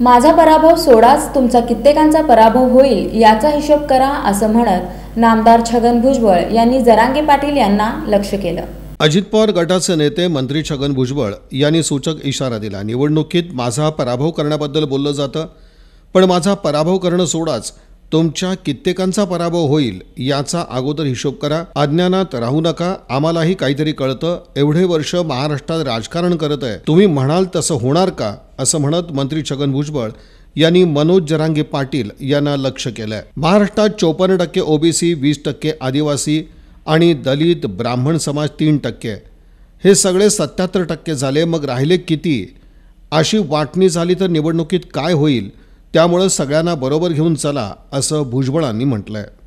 माझा पराभव सोडाच तुमचा कित्येकांचा पराभव होईल याचा हिशोब करा असं म्हणत नामदार छगन भुजबळ यांनी जरांगे पाटील यांना लक्ष केलं अजित पवार गटाचे नेते मंत्री छगन भुजबळ यांनी सूचक इशारा दिला निवडणुकीत माझा पराभव करण्याबद्दल बोललं जातं पण माझा पराभव करणं सोडाच तुमच्या कित्येकांचा पराभव होईल याचा अगोदर हिशोब करा अज्ञानात राहू नका आम्हालाही काहीतरी कळतं एवढे वर्ष महाराष्ट्रात राजकारण करत आहे तुम्ही म्हणाल तसं होणार का असं म्हणत मंत्री छगन भुजबळ यांनी मनोज जरांगे पाटील यांना लक्ष केलंय महाराष्ट्रात चोपन्न टक्के ओबीसी वीस टक्के आदिवासी आणि दलित ब्राह्मण समाज तीन टक्के हे सगळे सत्याहत्तर टक्के झाले मग राहिले किती अशी वाटणी झाली तर निवडणुकीत काय होईल त्यामुळं सगळ्यांना बरोबर घेऊन चला असं भुजबळांनी म्हटलंय